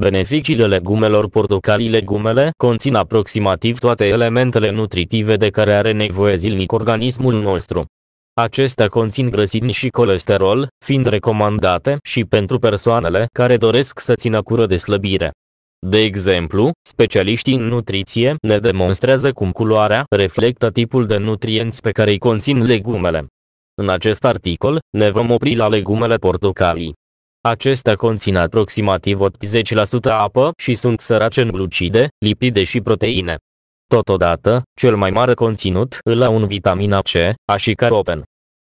Beneficiile legumelor portocalii Legumele conțin aproximativ toate elementele nutritive de care are nevoie zilnic organismul nostru. Acestea conțin grăsimi și colesterol, fiind recomandate și pentru persoanele care doresc să țină cură de slăbire. De exemplu, specialiștii în nutriție ne demonstrează cum culoarea reflectă tipul de nutrienți pe care îi conțin legumele. În acest articol, ne vom opri la legumele portocalii. Acestea conțin aproximativ 80% apă și sunt sărace în glucide, lipide și proteine. Totodată, cel mai mare conținut îl au în vitamina C, A și caroten.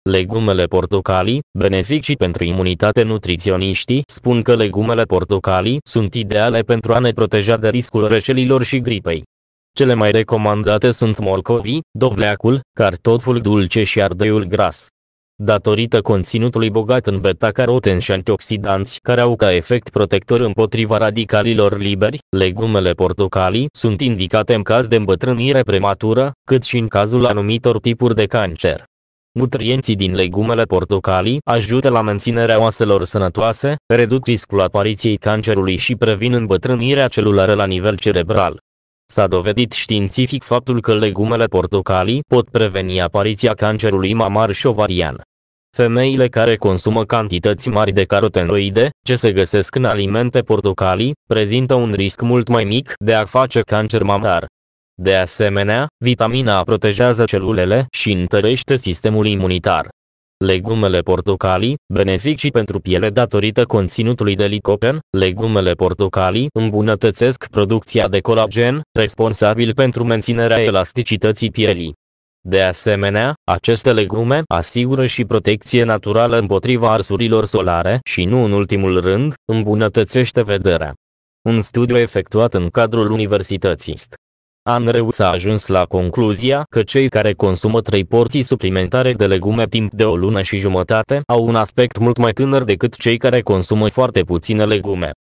Legumele portocalii, beneficii pentru imunitate Nutriționiștii spun că legumele portocalii sunt ideale pentru a ne proteja de riscul răcelilor și gripei. Cele mai recomandate sunt morcovii, dovleacul, cartoful dulce și ardeiul gras datorită conținutului bogat în beta-caroten și antioxidanți care au ca efect protector împotriva radicalilor liberi, legumele portocalii sunt indicate în caz de îmbătrânire prematură, cât și în cazul anumitor tipuri de cancer. Nutrienții din legumele portocalii ajută la menținerea oaselor sănătoase, reduc riscul apariției cancerului și previn îmbătrânirea celulară la nivel cerebral. S-a dovedit științific faptul că legumele portocalii pot preveni apariția cancerului mamar și ovarian. Femeile care consumă cantități mari de carotenoide, ce se găsesc în alimente portocalii, prezintă un risc mult mai mic de a face cancer mamar. De asemenea, vitamina a protejează celulele și întărește sistemul imunitar. Legumele portocalii, beneficii pentru piele datorită conținutului de licopen, legumele portocalii îmbunătățesc producția de colagen, responsabil pentru menținerea elasticității pielii. De asemenea, aceste legume asigură și protecție naturală împotriva arsurilor solare și nu în ultimul rând, îmbunătățește vederea. Un studiu efectuat în cadrul Universității St. Anreu s-a ajuns la concluzia că cei care consumă trei porții suplimentare de legume timp de o lună și jumătate au un aspect mult mai tânăr decât cei care consumă foarte puține legume.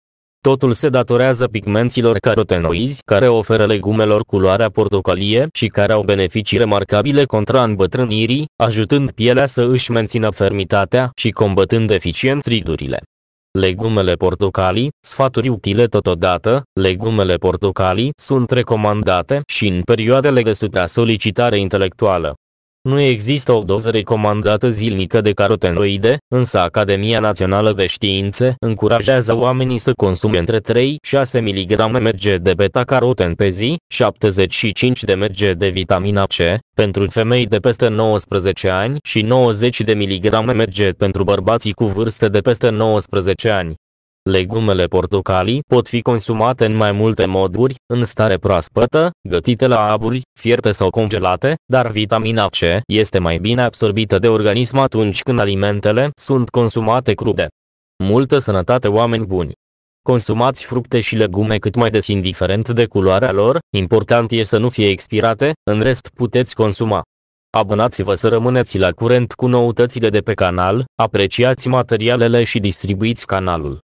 Totul se datorează pigmenților carotenoizi care oferă legumelor culoarea portocalie și care au beneficii remarcabile contra îmbătrânirii, ajutând pielea să își mențină fermitatea și combătând eficient ridurile. Legumele portocalii, sfaturi utile totodată, legumele portocalii sunt recomandate și în perioadele de supra-solicitare intelectuală, nu există o doză recomandată zilnică de carotenoide, însă Academia Națională de Științe încurajează oamenii să consume între 3-6 mg mg de beta-caroten pe zi, 75 de mg de vitamina C, pentru femei de peste 19 ani și 90 de mg mg pentru bărbații cu vârste de peste 19 ani. Legumele portocalii pot fi consumate în mai multe moduri, în stare proaspătă, gătite la aburi, fierte sau congelate, dar vitamina C este mai bine absorbită de organism atunci când alimentele sunt consumate crude. Multă sănătate oameni buni! Consumați fructe și legume cât mai des indiferent de culoarea lor, important e să nu fie expirate, în rest puteți consuma. Abonați-vă să rămâneți la curent cu noutățile de pe canal, apreciați materialele și distribuiți canalul.